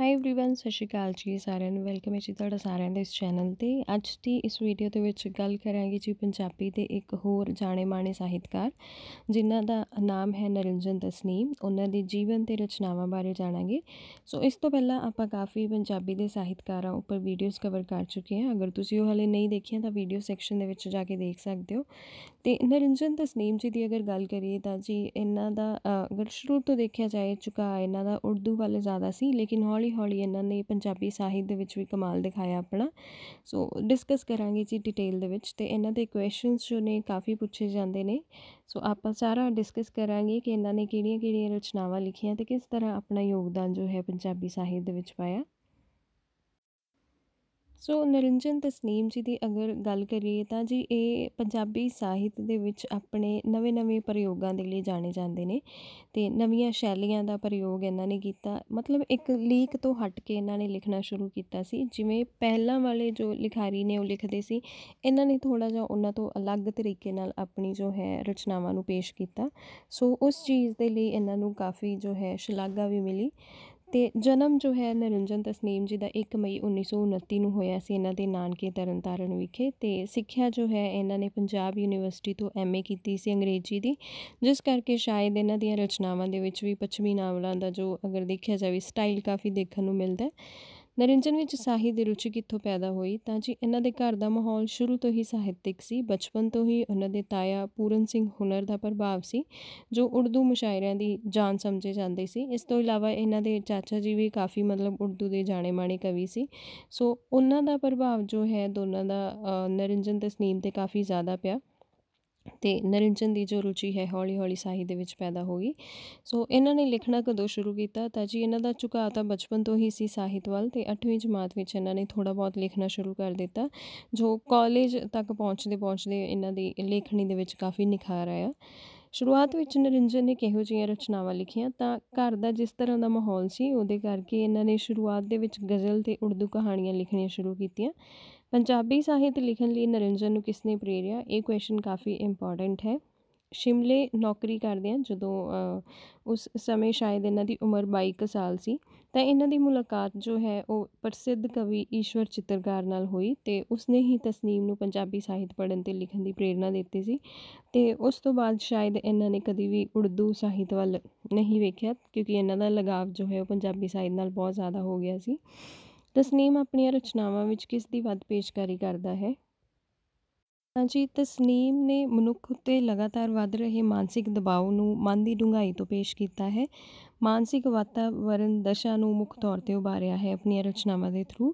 high everyone ਸਤਿ ਸ਼੍ਰੀ ਅਕਾਲ ਜੀ ਸਾਰਿਆਂ ਨੂੰ ਵੈਲਕਮ ਹੈ ਜੀ ਤੁਹਾਡਾ ਸਾਰਿਆਂ ਦਾ ਇਸ ਚੈਨਲ ਤੇ ਅੱਜ ਦੀ ਇਸ ਵੀਡੀਓ ਦੇ ਵਿੱਚ ਗੱਲ ਕਰਾਂਗੇ ਜੀ ਪੰਜਾਬੀ ਦੇ ਇੱਕ ਹੋਰ ਜਾਣੇ-ਮਾਣੇ ਸਾਹਿਤਕਾਰ ਜਿਨ੍ਹਾਂ ਦਾ ਨਾਮ ਹੈ ਨਰਿੰਜਨ ਤਸਨੀਮ ਉਹਨਾਂ ਦੇ ਜੀਵਨ ਤੇ ਰਚਨਾਵਾਂ ਬਾਰੇ ਜਾਣਾਂਗੇ ਸੋ ਇਸ ਤੋਂ ਪਹਿਲਾਂ ਆਪਾਂ ਕਾਫੀ ਪੰਜਾਬੀ ਦੇ ਸਾਹਿਤਕਾਰਾਂ ਉੱਪਰ ਵੀਡੀਓਜ਼ ਕਵਰ ਕਰ ਚੁੱਕੇ ਹਾਂ ਅਗਰ ਤੁਸੀਂ ਉਹ ਹਲੇ ਨਹੀਂ ਦੇਖਿਆ ਤਾਂ ਵੀਡੀਓ ਸੈਕਸ਼ਨ ਦੇ ਵਿੱਚ ਜਾ ਕੇ ਦੇਖ ਸਕਦੇ ਹੋ ਤੇ ਨਰਿੰਜਨ ਤਸਨੀਮ ਜੀ ਦੀ ਅਗਰ ਗੱਲ ਕਰੀਏ ਤਾਂ ਜੀ ਇਹਨਾਂ ਦਾ ਅਗਰ ਸ਼ੁਰੂ ਤੋਂ ਦੇਖਿਆ ਜਾਏ ਚੁੱਕਾ ਇਹਨਾਂ ਦਾ ਉਰਦੂ ਵਾਲੇ ਜ਼ਿਆਦਾ ਸੀ ਲੇਕਿਨ ਹੌਲੀ ਹੌਲੀ ਹੌਲੀ ਇਹਨਾਂ ਨੇ ਪੰਜਾਬੀ ਸਾਹਿਤ ਦੇ ਵਿੱਚ ਵੀ ਕਮਾਲ ਦਿਖਾਇਆ ਆਪਣਾ ਸੋ ਡਿਸਕਸ ਕਰਾਂਗੇ ਜੀ ਡਿਟੇਲ ਦੇ ਵਿੱਚ ਤੇ ਇਹਨਾਂ ਦੇ ਕੁਐਸਚਨਸ ਜੋ ਨੇ ਕਾਫੀ ਪੁੱਛੇ ਜਾਂਦੇ ਨੇ ਸੋ ਆਪਾਂ ਸਾਰਾ ਡਿਸਕਸ ਕਰਾਂਗੇ ਕਿ ਇਹਨਾਂ ਨੇ ਕਿਹੜੀਆਂ-ਕਿਹੜੀਆਂ ਰਚਨਾਵਾਂ ਲਿਖੀਆਂ ਤੇ ਕਿਸ ਤਰ੍ਹਾਂ ਆਪਣਾ ਯੋਗਦਾਨ ਜੋ ਹੈ ਪੰਜਾਬੀ ਸਾਹਿਤ ਦੇ ਵਿੱਚ ਪਾਇਆ ਸੋ ਨਿਰੰਜਨ ਤਸਨੀਮ ਜੀ ਦੀ ਅਗਰ ਗੱਲ ਕਰੀਏ ਤਾਂ ਜੀ ਇਹ ਪੰਜਾਬੀ ਸਾਹਿਤ ਦੇ ਵਿੱਚ ਆਪਣੇ ਨਵੇਂ-ਨਵੇਂ ਪ੍ਰਯੋਗਾਂ ਦੇ ਲਈ ਜਾਣੇ ਜਾਂਦੇ ਨੇ ਤੇ ਨਵੀਆਂ ਸ਼ੈਲੀਆਂ ਦਾ ਪ੍ਰਯੋਗ ਇਹਨਾਂ ਨੇ ਕੀਤਾ ਮਤਲਬ ਇੱਕ ਲੀਕ ਤੋਂ ਹਟ ਕੇ ਇਹਨਾਂ ਨੇ ਲਿਖਣਾ ਸ਼ੁਰੂ ਕੀਤਾ ਸੀ ਜਿਵੇਂ ਪਹਿਲਾਂ ਵਾਲੇ ਜੋ ਲਿਖਾਰੀ ਨੇ ਉਹ ਲਿਖਦੇ ਸੀ ਇਹਨਾਂ ਨੇ ਥੋੜਾ ਜਿਹਾ ਉਹਨਾਂ ਤੋਂ ਅਲੱਗ ਤਰੀਕੇ ਨਾਲ ਆਪਣੀ ਜੋ ਹੈ ਰਚਨਾਵਾਂ ਨੂੰ ਪੇਸ਼ ਕੀਤਾ ਸੋ ਉਸ ਚੀਜ਼ ਦੇ ਲਈ ਇਹਨਾਂ ਨੂੰ ਕਾਫੀ ਜੋ ਹੈ ਸ਼ਲਾਘਾ ਵੀ ਮਿਲੀ ਤੇ ਜਨਮ ਜੋ ਹੈ ਨਿਰੰਜਨ ਤਸਨੀਮ ਜੀ ਦਾ 1 ਮਈ 1929 ਨੂੰ ਹੋਇਆ ਸੀ ਇਹਨਾਂ ਦੇ ਨਾਨਕੇ ਤਰਨਤਾਰਨ ਵਿਖੇ ਤੇ ਸਿੱਖਿਆ ਜੋ ਹੈ ਇਹਨਾਂ ਨੇ ਪੰਜਾਬ ਯੂਨੀਵਰਸਿਟੀ ਤੋਂ ਐਮਏ ਕੀਤੀ ਸੀ ਅੰਗਰੇਜ਼ੀ ਦੀ ਜਿਸ ਕਰਕੇ ਸ਼ਾਇਦ ਇਹਨਾਂ ਦੀਆਂ ਰਚਨਾਵਾਂ ਦੇ ਵਿੱਚ ਵੀ ਪੱਛਮੀ ਨਾਵਲਾਂ ਦਾ ਜੋ ਅਗਰ ਦੇਖਿਆ ਜਾਵੇ ਸਟਾਈਲ ਕਾਫੀ ਦੇਖਣ ਨੂੰ ਮਿਲਦਾ ਹੈ ਨਰਿੰਜਨ ਵਿੱਚ ਸਾਹਿਤ ਦੀ ਰੁਚੀ ਕਿੱਥੋਂ ਪੈਦਾ ਹੋਈ ਤਾਂ ਜੀ ਇਹਨਾਂ ਦੇ ਘਰ ਦਾ ਮਾਹੌਲ ਸ਼ੁਰੂ ਤੋਂ ਹੀ ਸਾਹਿਤਿਕ ਸੀ ਬਚਪਨ ਤੋਂ ਹੀ ਉਹਨਾਂ ਦੇ ਤਾਇਆ ਪੂਰਨ ਸਿੰਘ ਹੁਨਰ ਦਾ ਪ੍ਰਭਾਵ ਸੀ ਜੋ ਉਰਦੂ ਮੁਸ਼ਾਇਰਿਆਂ ਦੀ ਜਾਨ ਸਮਝੇ ਜਾਂਦੇ ਸੀ ਇਸ ਤੋਂ ਇਲਾਵਾ ਇਹਨਾਂ ਦੇ ਚਾਚਾ ਜੀ ਵੀ ਕਾਫੀ ਮਤਲਬ ਉਰਦੂ ਦੇ ਜਾਣੇ-ਮਾਣੇ ਕਵੀ ਸੀ ਸੋ ਉਹਨਾਂ ਦਾ ਪ੍ਰਭਾਵ ਜੋ ਹੈ ਦੋਨਾਂ ਦਾ ਨਰਿੰਜਨ ਤੇ ਸਨੀਮ ਤੇ ਕਾਫੀ ਜ਼ਿਆਦਾ ਪਿਆ ਤੇ ਨਰਿੰਜਨ ਦੀ ਜੋ ਰੁਚੀ ਹੈ ਹੌਲੀ-ਹੌਲੀ ਸਾਹਿਤ ਦੇ ਵਿੱਚ ਪੈਦਾ ਹੋ ਗਈ ਸੋ ਇਹਨਾਂ ਨੇ ਲਿਖਣਾ ਕਦੋਂ ਸ਼ੁਰੂ ਕੀਤਾ ਤਾਂ ਜੀ ਇਹਨਾਂ ਦਾ ਝੁਕਾਅ ਤਾਂ ਬਚਪਨ ਤੋਂ ਹੀ ਸੀ ਸਾਹਿਤ ਵੱਲ ਤੇ 8ਵੀਂ ਜਮਾਤ ਵਿੱਚ ਇਹਨਾਂ ਨੇ ਥੋੜਾ ਬਹੁਤ ਲਿਖਣਾ ਸ਼ੁਰੂ ਕਰ ਦਿੱਤਾ ਜੋ ਕਾਲਜ ਤੱਕ ਪਹੁੰਚਦੇ ਪਹੁੰਚਦੇ ਇਹਨਾਂ ਦੀ ਲੇਖਣੀ ਦੇ ਵਿੱਚ ਕਾਫੀ ਨਿਖਾਰ ਆਇਆ ਸ਼ੁਰੂਆਤ ਵਿੱਚ ਨਰਿੰਜਨ ਨੇ ਕਿਹੋ ਜਿਹੀਆਂ ਰਚਨਾਵਾਂ ਲਿਖੀਆਂ ਤਾਂ ਘਰ ਦਾ ਜਿਸ ਤਰ੍ਹਾਂ ਦਾ ਮਾਹੌਲ ਸੀ ਉਹਦੇ ਕਰਕੇ ਇਹਨਾਂ ਨੇ ਸ਼ੁਰੂਆਤ ਦੇ ਵਿੱਚ ਗਜ਼ਲ ਤੇ ਉਰਦੂ ਕਹਾਣੀਆਂ ਲਿਖਣੀਆਂ ਸ਼ੁਰੂ ਕੀਤੀਆਂ ਪੰਜਾਬੀ ਸਾਹਿਤ ਲਿਖਣ ਲਈ ਨਰਿੰਦਰ ਨੂੰ ਕਿਸ ਨੇ ਪ੍ਰੇਰਿਆ ਇਹ ਕੁਐਸਚਨ ਕਾਫੀ ਇੰਪੋਰਟੈਂਟ ਹੈ ਸ਼ਿਮਲੇ ਨੌਕਰੀ ਕਰਦੇ ਆ ਜਦੋਂ ਉਸ ਸਮੇਂ ਸ਼ਾਇਦ ਇਹਨਾਂ ਦੀ ਉਮਰ 22 ਸਾਲ ਸੀ ਤਾਂ ਇਹਨਾਂ ਦੀ ਮੁਲਾਕਾਤ ਜੋ ਹੈ ਉਹ ਪ੍ਰਸਿੱਧ ਕਵੀ ਈਸ਼ਵਰ ਚਿੱਤਰਕਾਰ ਨਾਲ ਹੋਈ ਤੇ ਉਸਨੇ ਹੀ ਤਸਨੀਮ ਨੂੰ ਪੰਜਾਬੀ ਸਾਹਿਤ ਪੜਨ ਤੇ ਲਿਖਣ ਦੀ ਪ੍ਰੇਰਣਾ ਦਿੱਤੀ ਸੀ ਤੇ ਉਸ ਤੋਂ ਬਾਅਦ ਸ਼ਾਇਦ ਇਹਨਾਂ ਨੇ ਕਦੀ ਵੀ ਉਰਦੂ ਸਾਹਿਤ ਵੱਲ ਨਹੀਂ ਵੇਖਿਆ ਕਿਉਂਕਿ ਇਹਨਾਂ ਦਾ ਲਗਾਵ ਜੋ ਹੈ ਉਹ ਪੰਜਾਬੀ ਸਾਹਿਤ ਨਾਲ ਬਹੁਤ ਜ਼ਿਆਦਾ ਹੋ ਗਿਆ ਸੀ ਤਸਨੀਮ ਆਪਣੀਆਂ ਰਚਨਾਵਾਂ ਵਿੱਚ ਕਿਸ ਦੀ ਵੱਧ ਪੇਸ਼ਕਾਰੀ ਕਰਦਾ ਹੈ ਤਾਂ ਜੀ ਤਸਨੀਮ ਨੇ ਮਨੁੱਖ ਉਤੇ ਲਗਾਤਾਰ ਵੱਧ ਰਹੇ ਮਾਨਸਿਕ ਦਬਾਅ ਨੂੰ ਮਨ ਦੀ ਡੂੰਘਾਈ ਤੋਂ ਪੇਸ਼ ਕੀਤਾ ਹੈ ਮਾਨਸਿਕ ਵਾਤਾਵਰਣ ਦਸ਼ਾ ਨੂੰ ਮੁੱਖ ਤੌਰ ਤੇ ਉਭਾਰਿਆ ਹੈ ਆਪਣੀਆਂ ਰਚਨਾਵਾਂ ਦੇ ਥਰੂ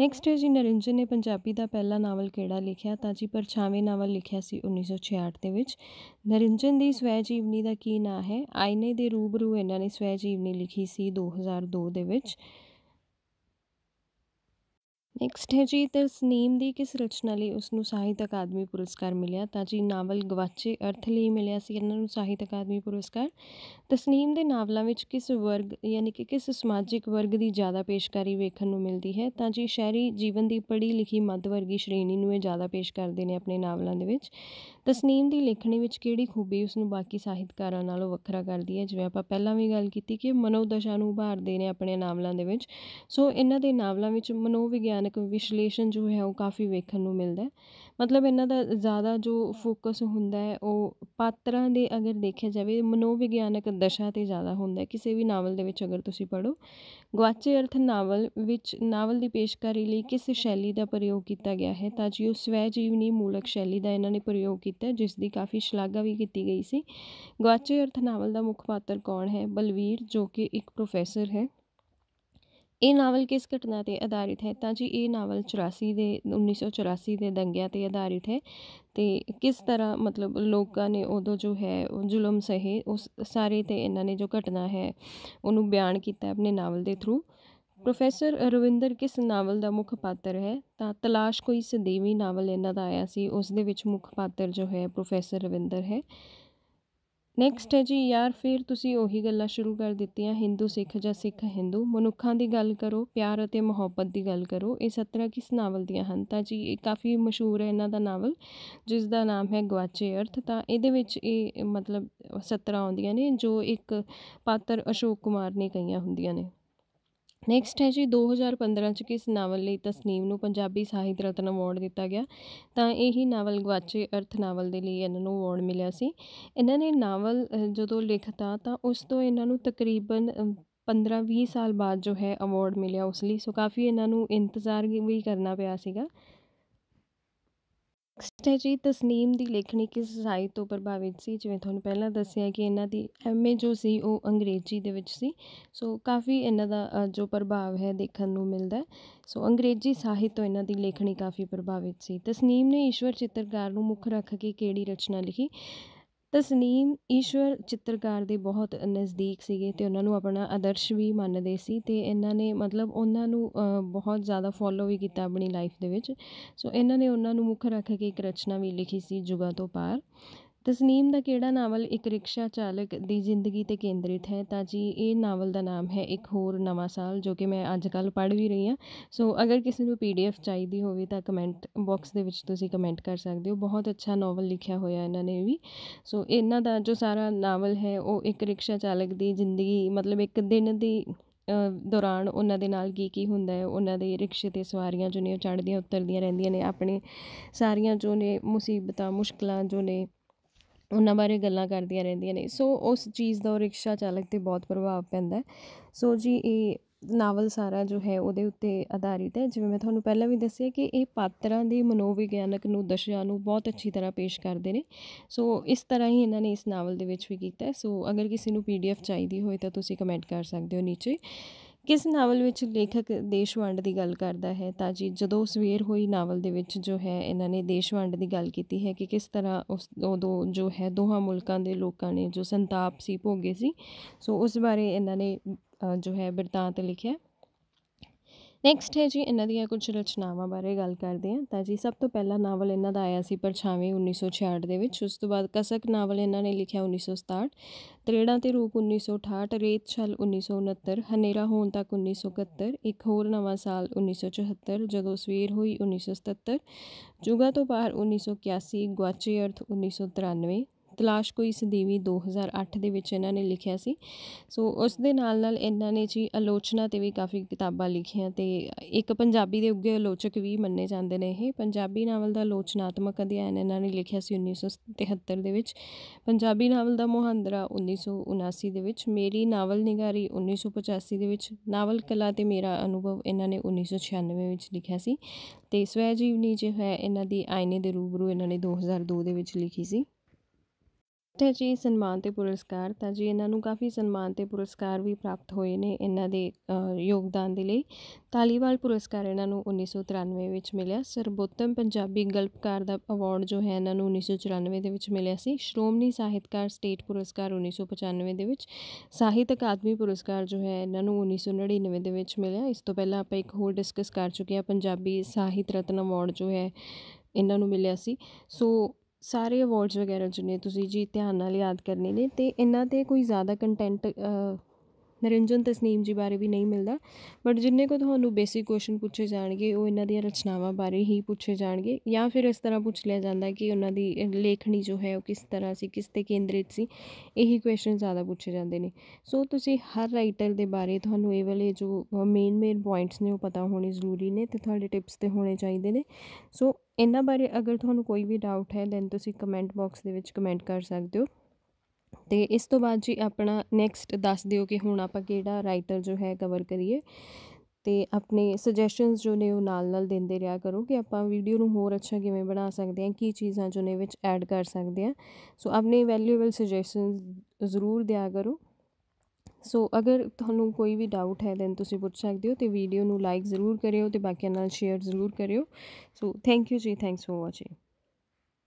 ਨੈਕਸਟ ਹੈ ਜੀ ਨਰਿੰਜਨ ਨੇ ਪੰਜਾਬੀ ਦਾ ਪਹਿਲਾ ਨਾਵਲ ਕਿਹੜਾ ਲਿਖਿਆ ਤਾਂ ਜੀ ਪਰਛਾਵੇਂ ਨਾਵਲ ਲਿਖਿਆ ਸੀ 1966 ਦੇ ਵਿੱਚ ਨਰਿੰਜਨ ਦੀ ਸਵੈ ਜੀਵਨੀ ਦਾ ਕੀ ਨਾਂ ਹੈ ਆਇਨੇ ਦੇ ਰੂਬਰੂ ਇਹਨਾਂ ਨੇ ਸਵੈ ਜੀਵਨੀ ਲਿਖੀ ਸੀ 2002 ਦੇ ਵਿੱਚ ਨੈਕਸਟ ਹੈ ਜੀ ਤਰਸਨੀਮ ਦੀ ਕਿਸ ਰਚਨਾ ਲਈ ਉਸ ਨੂੰ ਸਾਹਿਤ ਅਕਾਦਮੀ ਪੁਰਸਕਾਰ ਮਿਲਿਆ ਤਾਂ ਜੀ ਨਾਵਲ ਗਵਾਚੇ ਅਰਥ ਲਈ ਮਿਲਿਆ ਸੀ ਇਹਨਾਂ ਨੂੰ ਸਾਹਿਤ ਅਕਾਦਮੀ ਪੁਰਸਕਾਰ ਤਸਨੀਮ ਦੇ ਨਾਵਲਾਂ ਵਿੱਚ ਕਿਸ ਵਰਗ ਯਾਨੀ ਕਿ ਕਿਸ ਸਮਾਜਿਕ ਵਰਗ ਦੀ ਜ਼ਿਆਦਾ ਪੇਸ਼ਕਾਰੀ ਵੇਖਣ ਨੂੰ ਮਿਲਦੀ ਹੈ ਤਾਂ ਜੀ ਸ਼ਹਿਰੀ ਜੀਵਨ ਦੀ ਪੜ੍ਹੀ ਲਿਖੀ ਮੱਧ ਵਰਗੀ ਸ਼੍ਰੇਣੀ ਨੂੰ ਇਹ ਜ਼ਿਆਦਾ ਪੇਸ਼ ਕਰਦੇ ਨੇ ਆਪਣੇ ਨਾਵਲਾਂ ਦੇ ਵਿੱਚ ਤਸਨੀਮ ਦੀ ਲਿਖਣੀ ਵਿੱਚ ਕਿਹੜੀ ਖੂਬੀ ਉਸ ਨੂੰ ਬਾਕੀ ਸਾਹਿਤਕਾਰਾਂ ਨਾਲੋਂ ਵੱਖਰਾ ਕਰਦੀ ਹੈ ਜਿਵੇਂ ਆਪਾਂ ਪਹਿਲਾਂ ਵੀ ਗੱਲ ਕੀਤੀ ਕਿ ਮਨੋਦਸ਼ਾ ਨੂੰ ਉਭਾਰਦੇ ਨੇ ਆਪਣੇ ਨਾਵਲਾਂ ਦੇ ਵਿੱਚ ਸੋ ਇਹਨਾਂ ਦੇ ਨਾਵਲਾਂ ਵਿੱਚ ਮਨੋਵਿਗਿਆਨਕ ਵਿਸ਼ਲੇਸ਼ਣ ਜੋ ਹੈ ਉਹ ਕਾਫੀ ਵੇਖਣ ਨੂੰ ਮਿਲਦਾ ਹੈ ਮਤਲਬ ਇਹਨਾਂ ਦਾ ਜ਼ਿਆਦਾ ਜੋ ਫੋਕਸ ਹੁੰਦਾ ਹੈ ਉਹ ਪਾਤਰਾਂ ਦੇ ਅਗਰ ਦੇਖਿਆ ਜਾਵੇ ਮਨੋਵਿਗਿਆਨਕ ਦਸ਼ਾ ਤੇ ਜ਼ਿਆਦਾ ਹੁੰਦਾ ਹੈ ਕਿਸੇ ਵੀ ਨਾਵਲ ਦੇ ਵਿੱਚ ਅਗਰ ਤੁਸੀਂ ਪੜੋ ਗਵਾਚੇ ਅਰਥ ਨਾਵਲ ਵਿੱਚ ਨਾਵਲ ਦੀ ਪੇਸ਼ਕਾਰੀ ਲਈ ਕਿਸ ਸ਼ੈਲੀ ਦਾ ਪ੍ਰਯੋਗ ਕੀਤਾ ਗਿਆ ਹੈ ਤਾਂ ਜੀ ਉਹ ਸਵੈ ਜੀਵਨੀ ਮੂਲਕ ਸ਼ੈਲੀ ਦਾ ਇਹਨਾਂ ਨੇ ਪ੍ਰਯੋਗ ਕੀਤਾ ਜਿਸ ਦੀ ਕਾਫੀ ਸ਼ਲਾਘਾ ਵੀ ਕੀਤੀ ਗਈ ਸੀ ਗਵਾਚੇ ਅਰਥ ਨਾਵਲ ਦਾ ਮੁੱਖ ਪਾਤਰ ਕੌਣ ਹੈ ਬਲਵੀਰ ਜੋ ਕਿ ਇੱਕ ਪ੍ਰੋਫੈਸਰ ਹੈ ਇਹ ਨਾਵਲ ਕਿਸ ਘਟਨਾ ਤੇ ਆਧਾਰਿਤ ਹੈ ਤਾਂ ਜੀ ਇਹ ਨਾਵਲ 84 ਦੇ 1984 ਦੇ ਦੰਗਿਆਂ ਤੇ ਆਧਾਰਿਤ ਹੈ ਤੇ ਕਿਸ ਤਰ੍ਹਾਂ ਮਤਲਬ ਲੋਕਾਂ ਨੇ ਉਦੋਂ ਜੋ ਹੈ ਉਹ ਜ਼ੁਲਮ ਸਹੇ ਉਸ ਸਾਰੇ ਤੇ ਇਹਨਾਂ ਨੇ ਜੋ ਘਟਨਾ ਹੈ ਉਹਨੂੰ ਬਿਆਨ ਕੀਤਾ ਆਪਣੇ ਨਾਵਲ ਦੇ ਥਰੂ ਪ੍ਰੋਫੈਸਰ ਰਵਿੰਦਰ ਕਿਸ ਨਾਵਲ ਦਾ ਮੁੱਖ ਪਾਤਰ ਹੈ ਤਾਂ ਤਲਾਸ਼ ਕੋਈ ਸਦੀਵੀ ਨਾਵਲ ਇਹਨਾਂ ਦਾ ਆਇਆ ਸੀ ਉਸ ਦੇ ਵਿੱਚ ਮੁੱਖ ਪਾਤਰ ਜੋ ਹੈ ਪ੍ਰੋਫੈਸਰ ਰਵਿੰਦਰ ਹੈ ਨੈਕਸਟ ਹੈ ਜੀ ਯਾਰ ਫਿਰ ਤੁਸੀਂ ਉਹੀ ਗੱਲਾਂ ਸ਼ੁਰੂ ਕਰ ਦਿੱਤੀਆਂ Hindu Sikh ਜਾਂ Sikh Hindu ਮਨੁੱਖਾਂ ਦੀ ਗੱਲ ਕਰੋ ਪਿਆਰ ਅਤੇ ਮੁਹੱਬਤ ਦੀ ਗੱਲ ਕਰੋ ਇਹ 17 ਕਿਸ ਨਾਵਲ ਦੀਆਂ ਹਨ ਤਾਂ ਜੀ ਇਹ ਕਾਫੀ ਮਸ਼ਹੂਰ ਹੈ ਇਹਨਾਂ ਦਾ ਨਾਵਲ ਜਿਸ ਦਾ ਨਾਮ ਹੈ ਗਵਾਚੇ ਅਰਥ ਤਾਂ ਇਹਦੇ ਵਿੱਚ ਇਹ ਮਤਲਬ 17 ਆਉਂਦੀਆਂ ਨੇ ਜੋ ਇੱਕ ਪਾਤਰ ਅਸ਼ੋਕ ਕੁਮਾਰ ਨੇ ਕਹੀਆਂ ਹੁੰਦੀਆਂ ਨੇ ਨੈਕਸਟ ਹੈ ਜੀ 2015 ਚ ਕਿਸ ਨਾਵਲ ਲਈ ਤਸਨੀਮ ਨੂੰ ਪੰਜਾਬੀ ਸਾਹਿਤ ਰਤਨ ਅਵਾਰਡ ਦਿੱਤਾ ਗਿਆ ਤਾਂ ਇਹੀ ਨਾਵਲ ਗਵਾਚੇ ਅਰਥ ਨਾਵਲ ਦੇ ਲਈ ਇਹਨਾਂ ਨੂੰ ਅਵਾਰਡ ਮਿਲਿਆ ਸੀ ਇਹਨਾਂ ਨੇ ਨਾਵਲ ਜਦੋਂ ਲਿਖਤਾ ਤਾਂ ਉਸ ਤੋਂ ਇਹਨਾਂ ਨੂੰ ਤਕਰੀਬਨ 15-20 ਸਾਲ ਬਾਅਦ ਜੋ ਹੈ ਅਵਾਰਡ ਮਿਲਿਆ ਉਸ ਲਈ ਸੋ ਕਾਫੀ ਇਹਨਾਂ ਨੂੰ ਇੰਤਜ਼ਾਰ ਵੀ ਕਰਨਾ ਪਿਆ ਸੀਗਾ ਨੈਕਸਟ ਹੈ ਜੀ ਤਸਨੀਮ ਦੀ ਲੇਖਣੀ ਕਿਸ ਸਾਈ ਤੋਂ ਪ੍ਰਭਾਵਿਤ ਸੀ ਜਿਵੇਂ ਤੁਹਾਨੂੰ ਪਹਿਲਾਂ ਦੱਸਿਆ ਕਿ ਇਹਨਾਂ ਦੀ ਐਮਏ ਜੋ ਸੀ ਉਹ ਅੰਗਰੇਜ਼ੀ ਦੇ ਵਿੱਚ ਸੀ ਸੋ ਕਾਫੀ ਇਹਨਾਂ ਦਾ ਜੋ ਪ੍ਰਭਾਵ ਹੈ ਦੇਖਣ ਨੂੰ ਮਿਲਦਾ ਸੋ ਅੰਗਰੇਜ਼ੀ ਸਾਹਿਤ ਤੋਂ ਇਹਨਾਂ ਦੀ ਲੇਖਣੀ ਕਾਫੀ ਪ੍ਰਭਾਵਿਤ ਸੀ ਤਸਨੀਮ ਨੇ ਈਸ਼ਵਰ ਚਿੱਤਰਕਾਰ ਨੂੰ ਮੁੱਖ ਰੱਖ ਕੇ ਕਿਹੜੀ ਰਚਨਾ ਲਿਖੀ ਤਸਨੀਮ ਈਸ਼ਵਰ ਚਿੱਤਰਕਾਰ ਦੇ ਬਹੁਤ ਨਜ਼ਦੀਕ ਸੀਗੇ ਤੇ ਉਹਨਾਂ ਨੂੰ ਆਪਣਾ ਆਦਰਸ਼ ਵੀ ਮੰਨਦੇ ਸੀ ਤੇ ਇਹਨਾਂ ਨੇ ਮਤਲਬ ਉਹਨਾਂ ਨੂੰ ਬਹੁਤ ਜ਼ਿਆਦਾ ਫੋਲੋ ਵੀ ਕੀਤਾ ਆਪਣੀ ਲਾਈਫ ਦੇ ਵਿੱਚ ਸੋ ਇਹਨਾਂ ਨੇ ਉਹਨਾਂ ਨੂੰ ਮੁੱਖ ਰੱਖ ਕੇ ਇੱਕ ਰਚਨਾ ਵੀ ਲਿਖੀ ਸੀ ਜੁਗਾ ਤੋਂ ਪਾਰ ਤਸਨੀਮ ਦਾ ਕਿਹੜਾ ਨਾਵਲ ਇੱਕ ਰਿਕਸ਼ਾ ਚਾਲਕ ਦੀ ਜ਼ਿੰਦਗੀ ਤੇ ਕੇਂਦਰਿਤ ਹੈ ਤਾਂ ਜੀ ਇਹ ਨਾਵਲ ਦਾ ਨਾਮ ਹੈ ਇੱਕ ਹੋਰ ਨਵਾਂ ਸਾਲ ਜੋ ਕਿ ਮੈਂ ਅੱਜ ਕੱਲ ਪੜ੍ਹ ਵੀ ਰਹੀ ਹਾਂ ਸੋ ਅਗਰ ਕਿਸੇ ਨੂੰ ਪੀਡੀਐਫ ਚਾਹੀਦੀ ਹੋਵੇ ਤਾਂ ਕਮੈਂਟ ਬਾਕਸ ਦੇ ਵਿੱਚ ਤੁਸੀਂ ਕਮੈਂਟ ਕਰ ਸਕਦੇ ਹੋ ਬਹੁਤ ਅੱਛਾ ਨਾਵਲ ਲਿਖਿਆ ਹੋਇਆ ਇਹਨਾਂ ਨੇ ਵੀ ਸੋ ਇਹਨਾਂ ਦਾ ਜੋ ਸਾਰਾ ਨਾਵਲ ਹੈ ਉਹ ਇੱਕ ਰਿਕਸ਼ਾ ਚਾਲਕ ਦੀ ਜ਼ਿੰਦਗੀ ਮਤਲਬ ਇੱਕ ਦਿਨ ਦੀ ਦੌਰਾਨ ਉਹਨਾਂ ਦੇ ਨਾਲ ਕੀ ਕੀ ਹੁੰਦਾ ਹੈ ਉਹਨਾਂ ਦੇ ਰਿਕਸ਼ੇ ਤੇ ਸਵਾਰੀਆਂ ਜੋ ਨੇ ਚੜ੍ਹਦੀਆਂ ਉਤਰਦੀਆਂ ਰਹਿੰਦੀਆਂ ਨੇ ਆਪਣੇ ਸਾਰੀਆਂ ਜੋ ਨੇ ਮੁਸੀਬਤਾਂ ਮੁਸ਼ਕਲਾਂ ਜੋ ਨੇ ਉਹਨਾਂ ਬਾਰੇ ਗੱਲਾਂ ਕਰਦੀਆਂ ਰਹਿੰਦੀਆਂ ਨੇ ਸੋ ਉਸ ਚੀਜ਼ ਦਾ ਰਿਕਸ਼ਾ ਚਾਲਕ 'ਤੇ ਬਹੁਤ ਪ੍ਰਭਾਵ ਪੈਂਦਾ ਸੋ ਜੀ ਇਹ ਨਾਵਲ ਸਾਰਾ ਜੋ ਹੈ ਉਹਦੇ ਉੱਤੇ ਆਧਾਰਿਤ ਹੈ ਜਿਵੇਂ ਮੈਂ ਤੁਹਾਨੂੰ ਪਹਿਲਾਂ ਵੀ ਦੱਸਿਆ ਕਿ ਇਹ ਪਾਤਰਾਂ ਦੇ ਮਨੋਵਿਗਿਆਨਕ ਨੂੰ ਦਸ਼ਾ ਨੂੰ ਬਹੁਤ ਅੱਛੀ ਤਰ੍ਹਾਂ ਪੇਸ਼ ਕਰਦੇ ਨੇ ਸੋ ਇਸ ਤਰ੍ਹਾਂ ਹੀ ਇਹਨਾਂ ਨੇ ਇਸ ਨਾਵਲ ਦੇ ਵਿੱਚ ਵੀ ਕੀਤਾ ਸੋ ਅਗਰ ਕਿਸੇ ਨੂੰ ਪੀਡੀਐਫ ਚਾਹੀਦੀ ਹੋਏ ਤਾਂ ਤੁਸੀਂ ਕਮੈਂਟ ਕਰ ਸਕਦੇ ਹੋ ਨੀਚੇ ਕਿਸ ਨਾਵਲ ਵਿੱਚ ਲੇਖਕ ਦੇਸ਼ ਵੰਡ ਦੀ ਗੱਲ ਕਰਦਾ ਹੈ ਤਾਂ ਜੀ ਜਦੋਂ ਸਵੇਰ ਹੋਈ ਨਾਵਲ ਦੇ ਵਿੱਚ ਜੋ ਹੈ ਇਹਨਾਂ ਨੇ ਦੇਸ਼ ਵੰਡ ਦੀ ਗੱਲ ਕੀਤੀ ਹੈ ਕਿ ਕਿਸ ਤਰ੍ਹਾਂ ਉਸ ਉਦੋਂ ਜੋ ਹੈ ਦੋਹਾਂ ਮੁਲਕਾਂ ਦੇ ਲੋਕਾਂ ਨੇ ਜੋ ਸੰਤਾਪ ਸੀ ਭੋਗੇ ਸੀ ਸੋ ਉਸ ਬਾਰੇ ਇਹਨਾਂ ਨੇ ਜੋ ਹੈ ਬਿਰਤਾਂਤ ਲਿਖਿਆ ਨੈਕਸਟ ਹੈ ਜੀ ਇਹਨਾਂ ਦੀਆਂ ਕੁਝ ਰਚਨਾਵਾਂ ਬਾਰੇ ਗੱਲ ਕਰਦੇ ਹਾਂ ਤਾਂ ਜੀ ਸਭ ਤੋਂ ਪਹਿਲਾ ਨਾਵਲ ਇਹਨਾਂ ਦਾ ਆਇਆ ਸੀ ਪਰਛਾਵੇਂ 1966 ਦੇ ਵਿੱਚ ਉਸ ਤੋਂ ਬਾਅਦ ਕਸਕ ਨਾਵਲ ਇਹਨਾਂ ਨੇ ਲਿਖਿਆ 1967 ਤਰੇੜਾਂ ਤੇ ਰੂਪ 1968 ਰੇਤ ਛਲ 1969 ਹਨੇਰਾ ਹੋਣ ਤੱਕ 1971 ਇੱਕ ਹੋਰ ਨਵਾਂ ਸਾਲ 1974 ਜਦੋਂ ਸਵੇਰ ਹੋਈ 1977 ਜੁਗਾ ਤੋਂ ਬਾਹਰ 1981 ਗਵਾਚੇ ਅਰਥ 1993 ਤਲਾਸ਼ ਕੋਈ ਸਦੀਵੀ 2008 ਦੇ ਵਿੱਚ ਇਹਨਾਂ ਨੇ ਲਿਖਿਆ ਸੀ ਸੋ ਉਸ ਦੇ ਨਾਲ ਨਾਲ ਇਹਨਾਂ ਨੇ ਜੀ ਆਲੋਚਨਾ ਤੇ ਵੀ ਕਾਫੀ ਕਿਤਾਬਾਂ ਲਿਖੀਆਂ ਤੇ ਇੱਕ ਪੰਜਾਬੀ ਦੇ ਉੱਗੇ ਆਲੋਚਕ ਵੀ ਮੰਨੇ ਜਾਂਦੇ ਨੇ ਇਹ ਪੰਜਾਬੀ ਨਾਵਲ ਦਾ ਆਲੋਚਨਾਤਮਕ ਅਧਿਐਨ ਇਹਨਾਂ ਨੇ ਲਿਖਿਆ ਸੀ 1973 ਦੇ ਵਿੱਚ ਪੰਜਾਬੀ ਨਾਵਲ ਦਾ ਮੋਹੰਦਰਾ 1979 ਦੇ ਵਿੱਚ ਮੇਰੀ ਨਾਵਲ ਨਿਗਾਰੀ 1985 ਦੇ ਵਿੱਚ ਨਾਵਲ ਕਲਾ ਤੇ ਮੇਰਾ ਅਨੁਭਵ ਇਹਨਾਂ ਨੇ 1996 ਵਿੱਚ ਲਿਖਿਆ ਸੀ ਤੇ ਸਵੈ ਜੀਵਨੀ ਜਿਹੜਾ ਹੈ ਇਹਨਾਂ ਦੀ ਆਇਨੇ ਦੇ ਰੂਬਰੂ ਇਹਨਾਂ ਨੇ 2002 ਦੇ ਵਿੱਚ ਲਿਖੀ ਸੀ ਤੇ ਹੈ ਜੀ ਸਨਮਾਨ ਤੇ ਪੁਰਸਕਾਰ ਤਾਂ ਜੀ ਇਹਨਾਂ ਨੂੰ ਕਾਫੀ ਸਨਮਾਨ ਤੇ ਪੁਰਸਕਾਰ ਵੀ ਪ੍ਰਾਪਤ ਹੋਏ ਨੇ ਇਹਨਾਂ ਦੇ ਯੋਗਦਾਨ ਦੇ ਲਈ ਤਾਲੀਵਾਲ ਪੁਰਸਕਾਰ ਇਹਨਾਂ ਨੂੰ 1993 ਵਿੱਚ ਮਿਲਿਆ ਸਰਬੋਤਮ ਪੰਜਾਬੀ ਗਲਪਕਾਰ ਦਾ ਅਵਾਰਡ ਜੋ ਹੈ ਇਹਨਾਂ ਨੂੰ 1994 ਦੇ ਵਿੱਚ ਮਿਲਿਆ ਸੀ ਸ਼੍ਰੋਮਣੀ ਸਾਹਿਤਕਾਰ ਸਟੇਟ ਪੁਰਸਕਾਰ 1995 ਦੇ ਵਿੱਚ ਸਾਹਿਤ ਅਕਾਦਮੀ ਪੁਰਸਕਾਰ ਜੋ ਹੈ ਇਹਨਾਂ ਨੂੰ 1999 ਦੇ ਵਿੱਚ ਮਿਲਿਆ ਇਸ ਤੋਂ ਪਹਿਲਾਂ ਆਪਾਂ ਇੱਕ ਹੋਰ ਡਿਸਕਸ ਕਰ ਚੁੱਕੇ ਹਾਂ ਪੰਜਾਬੀ ਸਾਹਿਤ ਰਤਨ ਅਵਾਰਡ ਜੋ ਹੈ ਇਹਨਾਂ ਨੂੰ ਮਿਲਿਆ ਸੀ ਸੋ ਸਾਰੇ ਅਵਾਰਡਸ ਵਗੈਰਾ ਜਿੰਨੇ ਤੁਸੀਂ ਜੀ ਧਿਆਨ ਨਾਲ ਯਾਦ ਕਰਨੇ ਨੇ ਤੇ ਇਹਨਾਂ 'ਤੇ ਕੋਈ ਜ਼ਿਆਦਾ ਕੰਟੈਂਟ ਨਰਿੰਜਨ ਤਸਨੀਮ ਜੀ ਬਾਰੇ ਵੀ ਨਹੀਂ ਮਿਲਦਾ ਬਟ ਜਿੰਨੇ ਕੋ ਤੁਹਾਨੂੰ ਬੇਸਿਕ ਕੁਐਸਚਨ ਪੁੱਛੇ ਜਾਣਗੇ ਉਹ ਇਹਨਾਂ ਦੀਆਂ ਰਚਨਾਵਾਂ ਬਾਰੇ ਹੀ ਪੁੱਛੇ ਜਾਣਗੇ ਜਾਂ ਫਿਰ ਇਸ ਤਰ੍ਹਾਂ ਪੁੱਛ ਲਿਆ ਜਾਂਦਾ ਕਿ ਉਹਨਾਂ ਦੀ ਲੇਖਣੀ ਜੋ ਹੈ ਉਹ ਕਿਸ ਤਰ੍ਹਾਂ ਸੀ ਕਿਸ ਤੇ ਕੇਂਦਰਿਤ ਸੀ ਇਹੀ ਕੁਐਸਚਨ ਜ਼ਿਆਦਾ ਪੁੱਛੇ ਜਾਂਦੇ ਨੇ ਸੋ ਤੁਸੀਂ ਹਰ ਰਾਈਟਰ ਦੇ ਬਾਰੇ ਤੁਹਾਨੂੰ ਇਹ ਵਾਲੇ ਜੋ ਮੇਨ ਮੇਨ ਪੁਆਇੰਟਸ ਨੇ ਉਹ ਪਤਾ ਹੋਣੇ ਜ਼ਰੂਰੀ ਨੇ ਤੇ ਤੁਹਾਡੇ ਟਿਪਸ ਤੇ ਹੋਣੇ ਚਾਹੀਦੇ ਨੇ ਸੋ ਇਹਨਾਂ ਬਾਰੇ ਅਗਰ ਤੁਹਾਨੂੰ ਕੋਈ ਵੀ ਡਾਊਟ ਹੈ ਦੈਨ ਤੁਸੀਂ ਕਮੈਂਟ ਬਾਕਸ ਦੇ ਵਿੱਚ ਕਮੈਂਟ ਕਰ ਸਕਦੇ ਹੋ ਤੇ ਇਸ ਤੋਂ ਬਾਅਦ ਜੀ ਆਪਣਾ ਨੈਕਸਟ ਦੱਸ ਦਿਓ ਕਿ ਹੁਣ ਆਪਾਂ ਕਿਹੜਾ ਰਾਈਟਰ ਜੋ ਹੈ ਕਵਰ ਕਰੀਏ ਤੇ ਆਪਣੇ ਸੁਜੈਸ਼ਨਸ ਜੋ ਨੇ ਉਹ ਨਾਲ ਨਾਲ ਦਿੰਦੇ ਰਿਹਾ ਕਰੋ ਕਿ ਆਪਾਂ ਵੀਡੀਓ ਨੂੰ ਹੋਰ ਅੱਛਾ ਕਿਵੇਂ ਬਣਾ ਸਕਦੇ ਹਾਂ ਕੀ ਚੀਜ਼ਾਂ ਜੋ ਨੇ ਵਿੱਚ ਐਡ ਕਰ ਸਕਦੇ ਹਾਂ ਸੋ ਆਪਣੇ ਵੈਲਿਊਏਬਲ ਸੁਜੈਸ਼ਨਸ ਜ਼ਰੂਰ ਦਿਆ ਕਰੋ ਸੋ ਅਗਰ ਤੁਹਾਨੂੰ ਕੋਈ ਵੀ ਡਾਊਟ ਹੈ ਦੈਨ ਤੁਸੀਂ ਪੁੱਛ ਸਕਦੇ ਹੋ ਤੇ ਵੀਡੀਓ ਨੂੰ ਲਾਈਕ ਜ਼ਰੂਰ ਕਰਿਓ ਤੇ ਬਾਕੀਆਂ ਨਾਲ ਸ਼ੇਅਰ ਜ਼ਰੂਰ ਕਰਿਓ so thank you ji thanks for watching